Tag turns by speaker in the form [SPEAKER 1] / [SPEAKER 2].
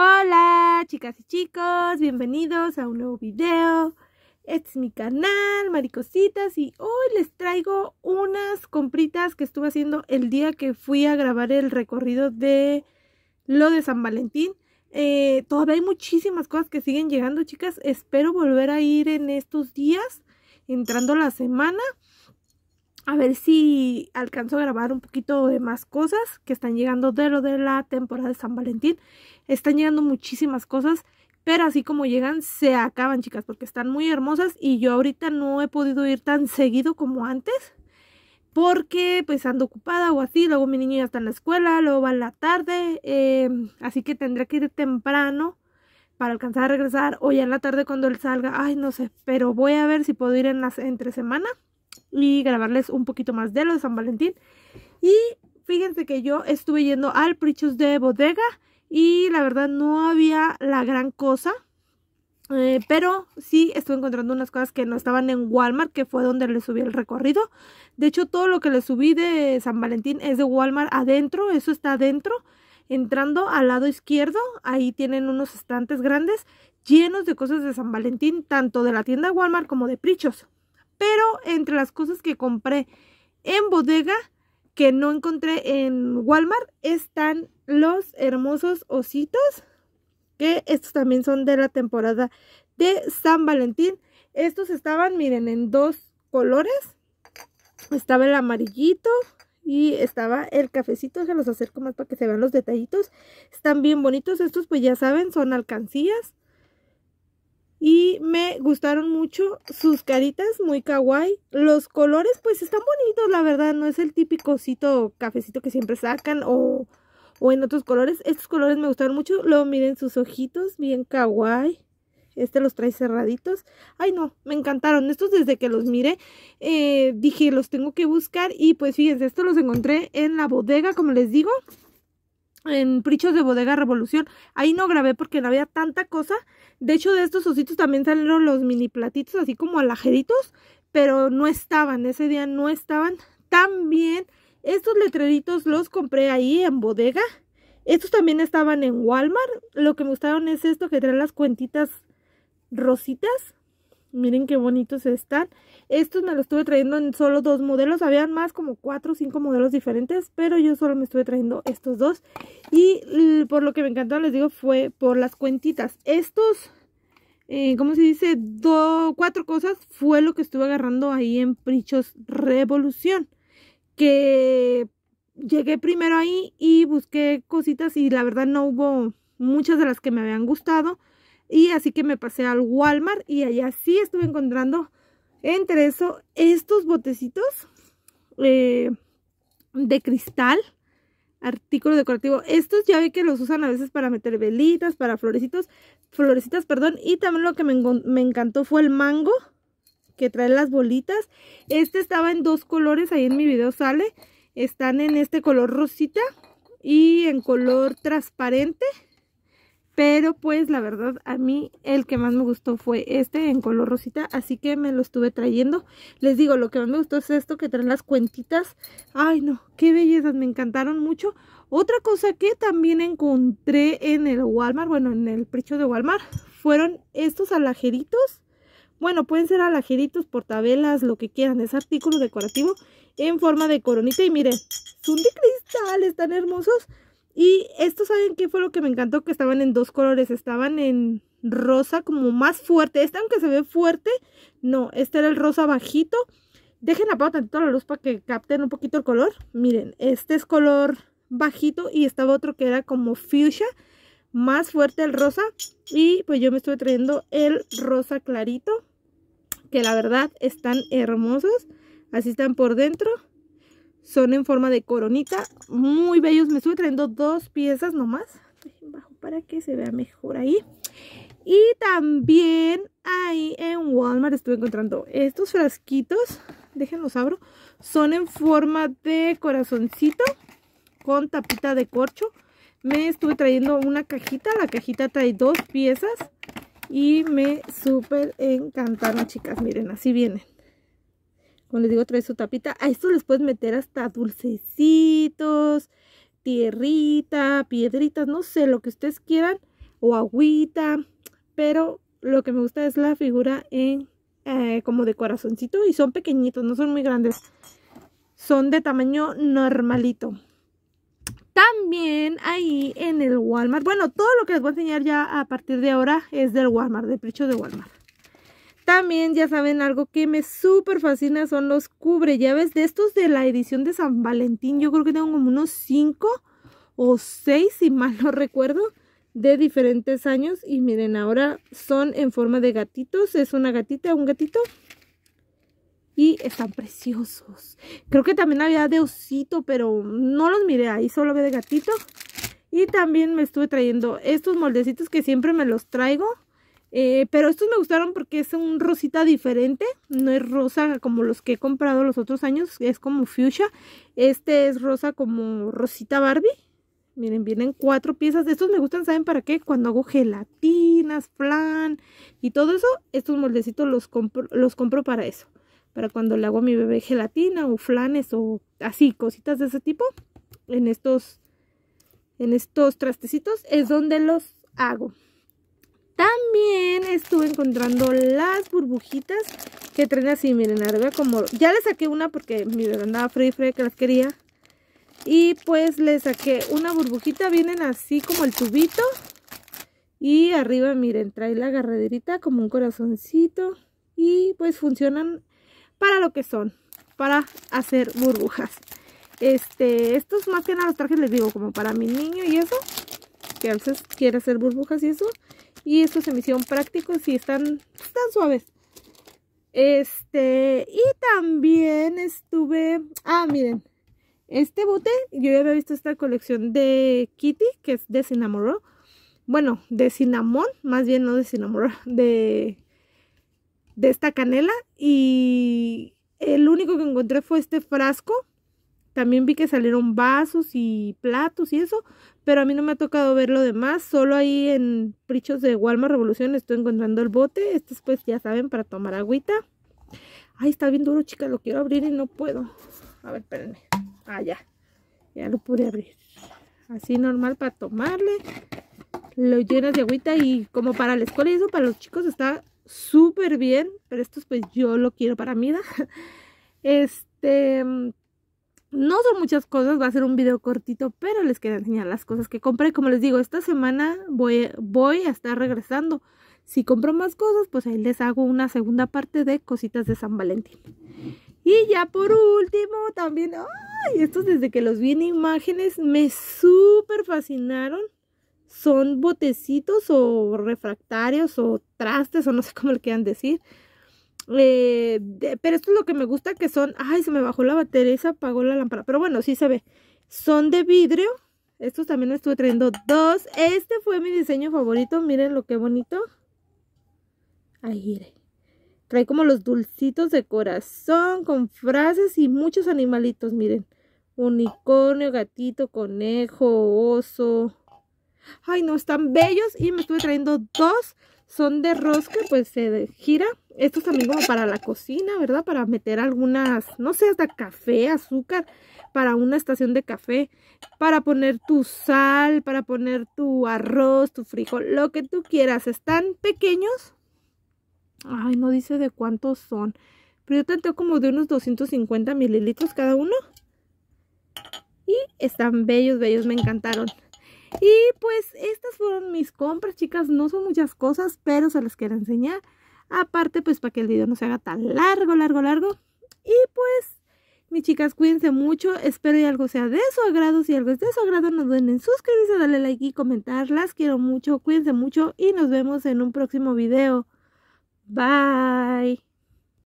[SPEAKER 1] Hola chicas y chicos, bienvenidos a un nuevo video. Este es mi canal, Maricositas, y hoy les traigo unas compritas que estuve haciendo el día que fui a grabar el recorrido de lo de San Valentín. Eh, todavía hay muchísimas cosas que siguen llegando, chicas. Espero volver a ir en estos días, entrando la semana a ver si alcanzo a grabar un poquito de más cosas que están llegando de lo de la temporada de San Valentín. Están llegando muchísimas cosas, pero así como llegan, se acaban, chicas, porque están muy hermosas y yo ahorita no he podido ir tan seguido como antes. Porque pues ando ocupada o así, luego mi niño ya está en la escuela, luego va en la tarde, em, así que tendré que ir temprano para alcanzar a regresar o ya en la tarde cuando él salga, ay no sé, pero voy a ver si puedo ir en las entre semana y grabarles un poquito más de lo de San Valentín. Y fíjense que yo estuve yendo al Prichos de Bodega y la verdad no había la gran cosa. Eh, pero sí estuve encontrando unas cosas que no estaban en Walmart, que fue donde le subí el recorrido. De hecho, todo lo que le subí de San Valentín es de Walmart adentro, eso está adentro. Entrando al lado izquierdo, ahí tienen unos estantes grandes llenos de cosas de San Valentín, tanto de la tienda Walmart como de Prichos pero entre las cosas que compré en bodega que no encontré en Walmart están los hermosos ositos, que estos también son de la temporada de San Valentín. Estos estaban, miren, en dos colores. Estaba el amarillito y estaba el cafecito. Se los acerco más para que se vean los detallitos. Están bien bonitos. Estos, pues ya saben, son alcancías y me gustaron mucho sus caritas, muy kawaii. Los colores pues están bonitos, la verdad, no es el típico cafecito que siempre sacan o, o en otros colores. Estos colores me gustaron mucho, luego miren sus ojitos, bien kawaii. Este los trae cerraditos. Ay, no, me encantaron. Estos desde que los miré, eh, dije, los tengo que buscar. Y pues fíjense, estos los encontré en la bodega, como les digo en Prichos de Bodega Revolución. Ahí no grabé porque no había tanta cosa. De hecho, de estos ositos también salieron los mini platitos, así como alajeritos, pero no estaban, ese día no estaban. También estos letreritos los compré ahí en bodega. Estos también estaban en Walmart. Lo que me gustaron es esto que trae las cuentitas rositas. Miren qué bonitos están. Estos me los estuve trayendo en solo dos modelos. Habían más como cuatro o cinco modelos diferentes, pero yo solo me estuve trayendo estos dos. Y por lo que me encantó, les digo, fue por las cuentitas. Estos, eh, ¿cómo se dice? dos, cuatro cosas fue lo que estuve agarrando ahí en Prichos Revolución. Que llegué primero ahí y busqué cositas y la verdad no hubo muchas de las que me habían gustado y así que me pasé al Walmart y allá sí estuve encontrando entre eso estos botecitos eh, de cristal, artículo decorativo. Estos ya vi que los usan a veces para meter velitas, para florecitos, florecitas, perdón. Y también lo que me, me encantó fue el mango que trae las bolitas. Este estaba en dos colores, ahí en mi video sale. Están en este color rosita y en color transparente. Pero pues la verdad a mí el que más me gustó fue este en color rosita. Así que me lo estuve trayendo. Les digo, lo que más me gustó es esto que traen las cuentitas. Ay no, qué bellezas, me encantaron mucho. Otra cosa que también encontré en el Walmart, bueno en el pricho de Walmart, fueron estos alajeritos. Bueno, pueden ser alajeritos, portabelas, lo que quieran. Es artículo decorativo en forma de coronita. Y miren, son de cristal, están hermosos. Y esto, ¿saben qué fue lo que me encantó? Que estaban en dos colores, estaban en rosa como más fuerte. Este aunque se ve fuerte, no, este era el rosa bajito. Dejen apagado toda la luz para que capten un poquito el color. Miren, este es color bajito y estaba otro que era como fuchsia, más fuerte el rosa. Y pues yo me estuve trayendo el rosa clarito, que la verdad están hermosos. Así están por dentro. Son en forma de coronita. Muy bellos. Me estuve trayendo dos piezas nomás. Bajo para que se vea mejor ahí. Y también ahí en Walmart estuve encontrando estos frasquitos. Déjenlos abro. Son en forma de corazoncito con tapita de corcho. Me estuve trayendo una cajita. La cajita trae dos piezas. Y me súper encantaron, chicas. Miren, así vienen como les digo, trae su tapita. A esto les puedes meter hasta dulcecitos, tierrita, piedritas, no sé, lo que ustedes quieran, o agüita, pero lo que me gusta es la figura en, eh, como de corazoncito y son pequeñitos, no son muy grandes, son de tamaño normalito. También ahí en el Walmart, bueno, todo lo que les voy a enseñar ya a partir de ahora es del Walmart, del precio de Walmart. También ya saben algo que me súper fascina son los cubre llaves de estos de la edición de San Valentín. Yo creo que tengo como unos 5 o 6 si mal no recuerdo de diferentes años y miren ahora son en forma de gatitos. Es una gatita, un gatito y están preciosos. Creo que también había de osito, pero no los miré ahí, solo había de gatito. Y también me estuve trayendo estos moldecitos que siempre me los traigo. Eh, pero estos me gustaron porque es un rosita diferente, no es rosa como los que he comprado los otros años, es como fuchsia. Este es rosa como rosita Barbie. Miren, vienen cuatro piezas. Estos me gustan, ¿saben para qué? Cuando hago gelatinas, flan y todo eso, estos moldecitos los compro, los compro para eso. Para cuando le hago a mi bebé gelatina o flanes o así, cositas de ese tipo. En estos, en estos trastecitos es donde los hago. También estuve encontrando las burbujitas que traen así, miren, arriba como... Ya le saqué una porque, mi bebé andaba free free que las quería. Y pues le saqué una burbujita, vienen así como el tubito. Y arriba, miren, trae la agarraderita como un corazoncito. Y pues funcionan para lo que son, para hacer burbujas. Este, estos más que nada los trajes, les digo, como para mi niño y eso. Que a veces quiere hacer burbujas y eso. Y estos se me prácticos y están, están suaves. Este, y también estuve, ah, miren, este bote, yo ya había visto esta colección de Kitty, que es de Sinamoró. Bueno, de Cinnamon, más bien no de Sinamoró. de, de esta canela. Y el único que encontré fue este frasco, también vi que salieron vasos y platos y eso, pero a mí no me ha tocado ver lo demás. Solo ahí en Prichos de Walmart Revolución estoy encontrando el bote. Estos pues ya saben para tomar agüita. Ay, está bien duro, chicas. lo quiero abrir y no puedo. A ver, espérenme. Ah, ya. Ya lo pude abrir. Así normal para tomarle. Lo llenas de agüita y como para la escuela y eso para los chicos está súper bien. Pero estos pues yo lo quiero para mí. ¿da? Este no son muchas cosas, va a ser un video cortito, pero les quiero enseñar las cosas que compré. Como les digo, esta semana voy, voy a estar regresando. Si compro más cosas, pues ahí les hago una segunda parte de cositas de San Valentín. Y ya por último, también, ay, estos desde que los vi en imágenes me súper fascinaron. Son botecitos o refractarios o trastes o no sé cómo le quieran decir eh, pero esto es lo que me gusta que son, ay, se me bajó la batería se apagó la lámpara, pero bueno, sí se ve. Son de vidrio, estos también estuve trayendo dos. Este fue mi diseño favorito, miren lo que bonito. Ahí, mire. Trae como los dulcitos de corazón con frases y muchos animalitos, miren. Unicornio, gatito, conejo, oso. Ay, no, están bellos y me estuve trayendo dos son de rosca, pues se gira. Estos también como para la cocina, ¿verdad? Para meter algunas, no sé, hasta café, azúcar, para una estación de café, para poner tu sal, para poner tu arroz, tu frijol, lo que tú quieras. Están pequeños. Ay, no dice de cuántos son. Pero yo tengo como de unos 250 mililitros cada uno. Y están bellos, bellos, me encantaron. Y pues estas fueron mis compras, chicas. No son muchas cosas, pero se las quiero enseñar. Aparte, pues para que el video no se haga tan largo, largo, largo. Y pues, mis chicas, cuídense mucho. Espero y algo sea de su agrado. Si algo es de su agrado, no duden en suscribirse, darle like y comentar. Las quiero mucho, cuídense mucho y nos vemos en un próximo video. Bye.